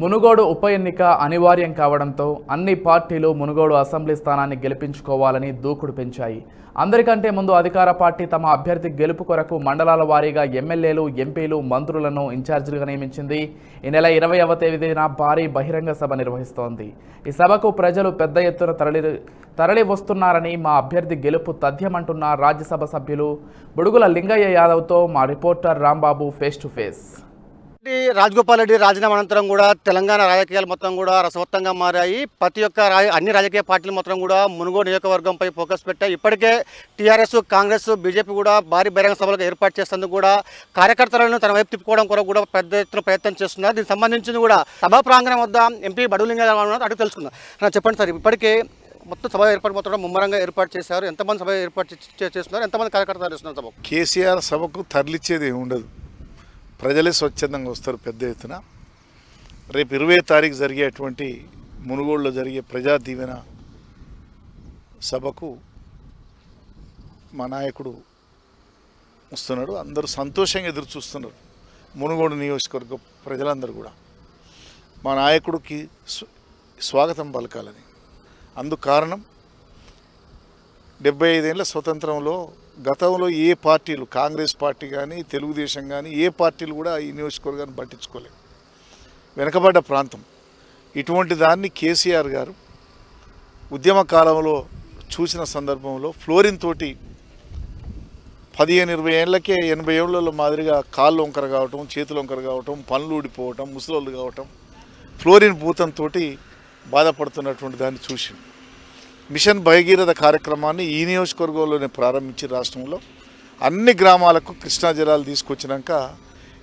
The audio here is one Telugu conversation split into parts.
మునుగోడు ఉప ఎన్నిక అనివార్యం కావడంతో అన్ని పార్టీలు మునుగోడు అసెంబ్లీ స్థానాన్ని గెలిపించుకోవాలని దూకుడు పెంచాయి అందరికంటే ముందు అధికార పార్టీ తమ అభ్యర్థి గెలుపు కొరకు మండలాల వారీగా ఎమ్మెల్యేలు ఎంపీలు మంత్రులను ఇన్ఛార్జీలుగా నియమించింది ఈ నెల ఇరవైవ తేదీన భారీ బహిరంగ సభ నిర్వహిస్తోంది ఈ సభకు ప్రజలు పెద్ద ఎత్తున తరలి తరలి వస్తున్నారని మా అభ్యర్థి గెలుపు తథ్యమంటున్న రాజ్యసభ సభ్యులు బుడుగుల లింగయ్య యాదవ్తో మా reporter Rambabu face to face Rajagopal Reddy రాజీనామా అనంతరం కూడా తెలంగాణ రాజకీయాలు మొత్తం కూడా రసవత్తంగా మారాయి ప్రతి ఒక్క అన్ని రాజకీయ పార్టీలు మొత్తం కూడా మునుగో నియోజకవర్గంపై ఫోకస్ పెట్టాయి ఇప్పటికే టీఆర్ఎస్ కాంగ్రెస్ బీజేపీ కూడా భారీ బహిరంగ సభలకు ఏర్పాటు చేస్తున్నందుకు కూడా కార్యకర్తలను తన వైపు తిప్పుకోవడం కొరకు కూడా పెద్ద ఎత్తున ప్రయత్నం చేస్తున్నారు దీనికి సంబంధించింది కూడా సభా ప్రాంగణం వద్ద ఎంపీ బడులింగ అడుగు తెలుసుకుందాం చెప్పండి సార్ ఇప్పటికే మొత్తం సభ ఏర్పాటు మొత్తం ముమ్మరంగా ఏర్పాటు చేశారు ఎంతమంది సభ ఏర్పాటు చేస్తున్నారు ఎంతమంది కార్యకర్తలు చేస్తున్నారు సభ కేసీఆర్ సభకు తరలిచ్చేది ఉండదు ప్రజలే స్వచ్ఛందంగా వస్తారు పెద్ద ఎత్తున రేపు ఇరవై తారీఖు జరిగేటువంటి మునుగోడులో జరిగే ప్రజా దీవెన సభకు మా నాయకుడు వస్తున్నాడు అందరూ సంతోషంగా ఎదురు చూస్తున్నారు మునుగోడు నియోజకవర్గ ప్రజలందరూ కూడా మా నాయకుడికి స్వాగతం పలకాలని అందుకు కారణం డెబ్బై ఐదేళ్ళ స్వతంత్రంలో గతంలో ఏ పార్టీలు కాంగ్రెస్ పార్టీ కానీ తెలుగుదేశం కానీ ఏ పార్టీలు కూడా ఈ నియోజకవర్గాన్ని పట్టించుకోలేదు వెనకబడ్డ ప్రాంతం ఇటువంటి దాన్ని కేసీఆర్ గారు ఉద్యమ కాలంలో చూసిన సందర్భంలో ఫ్లోరిన్ తోటి పదిహేను ఇరవై ఏళ్ళకే ఎనభై ఏళ్ళలో మాదిరిగా కాళ్ళు వంకర కావటం చేతులు వంకర కావటం పనులు ఊడిపోవటం ముసలోళ్ళు కావటం ఫ్లోరిన్ భూతంతో బాధపడుతున్నటువంటి దాన్ని చూసింది మిషన్ భయగీరథ కార్యక్రమాన్ని ఈ నియోజకవర్గంలోనే ప్రారంభించి రాష్ట్రంలో అన్ని గ్రామాలకు కృష్ణా జలాలు తీసుకొచ్చినాక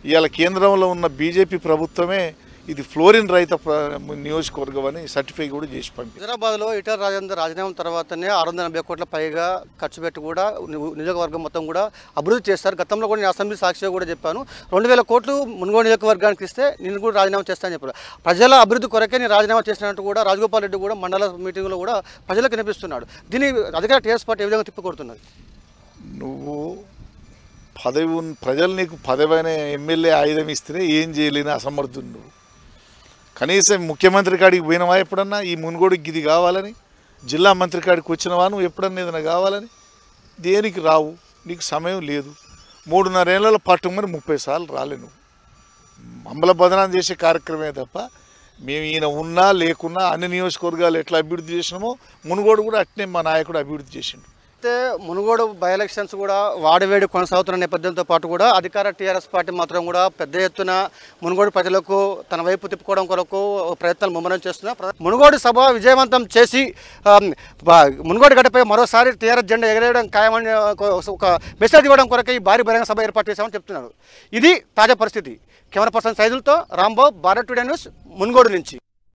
ఇవాళ కేంద్రంలో ఉన్న బీజేపీ ప్రభుత్వమే ఇది ఫ్లోరిన్ రైత నియోజకవర్గం అని సర్టిఫై కూడా చేసి పంపి హైదరాబాద్లో ఇటల రాజేంద్ర రాజీనామా తర్వాతనే ఆరు వందల ఎనభై కోట్ల పైగా ఖర్చు పెట్టి కూడా నియోజకవర్గం మొత్తం కూడా అభివృద్ధి చేస్తారు గతంలో కూడా నేను అసెంబ్లీ సాక్షిగా కూడా చెప్పాను రెండు వేల కోట్లు మునుగోడు నియోజకవర్గానికి ఇస్తే నేను కూడా రాజీనామా చేస్తానని చెప్పారు ప్రజల అభివృద్ధి కొరకే నేను రాజీనామా చేసినట్టు కూడా రాజగోపాల్ రెడ్డి కూడా మండల మీటింగ్లో కూడా ప్రజలకు వినిపిస్తున్నాడు దీని అధికార టీఎస్ పార్టీ ఏ విధంగా తిప్పికొడుతున్నది నువ్వు పదవి ప్రజలు నీకు పదవైన ఎమ్మెల్యే ఆయుధం ఇస్తేనే ఏం చేయలేని అసమర్థుడు నువ్వు కనీసం ముఖ్యమంత్రి కాడికి పోయినవా ఎప్పుడన్నా ఈ మునుగోడుకి ఇది కావాలని జిల్లా మంత్రి కాడికి వచ్చినవా నువ్వు ఎప్పుడన్నా ఏదైనా కావాలని దేనికి రావు నీకు సమయం లేదు మూడున్నరేళ్లలో పట్టుమని ముప్పై సార్లు రాలే నువ్వు మమ్మల బదనాం చేసే కార్యక్రమే తప్ప మేము ఈయన ఉన్నా లేకున్నా అన్ని నియోజకవర్గాలు ఎట్లా అభివృద్ధి చేసినామో మునుగోడు కూడా అట్నే మా నాయకుడు అభివృద్ధి చేసిండు అయితే మునుగోడు బై ఎలక్షన్స్ కూడా వాడివేడి కొనసాగుతున్న నేపథ్యంతో పాటు కూడా అధికార టీఆర్ఎస్ పార్టీ మాత్రం కూడా పెద్ద ఎత్తున మునుగోడు ప్రజలకు తన వైపు తిప్పుకోవడం కొరకు ప్రయత్నాలు ముమ్మరం చేస్తున్నా మునుగోడు సభ విజయవంతం చేసి మునుగోడు గడ్డపై మరోసారి టీఆర్ఎస్ జెండా ఎగరేయడం ఖాయమని ఒక మెసేజ్ ఇవ్వడం కొరకు ఈ భారీ బహిరంగ సభ ఏర్పాటు చేశామని చెప్తున్నారు ఇది తాజా పరిస్థితి కెమెరా పర్సన్ సైజులతో రాంబాబు భారత్ టుడే న్యూస్ మునుగోడు నుంచి